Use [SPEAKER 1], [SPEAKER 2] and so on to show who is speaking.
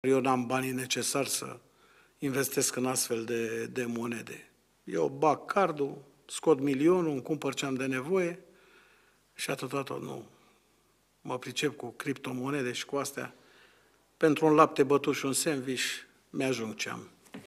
[SPEAKER 1] Eu n-am banii necesari să investesc în astfel de, de monede. Eu bag cardul, scot milionul, îmi cumpăr ce am de nevoie și atât, atât, nu. Mă pricep cu criptomonede și cu astea. Pentru un lapte bătut și un sandwich mi-ajung ce am.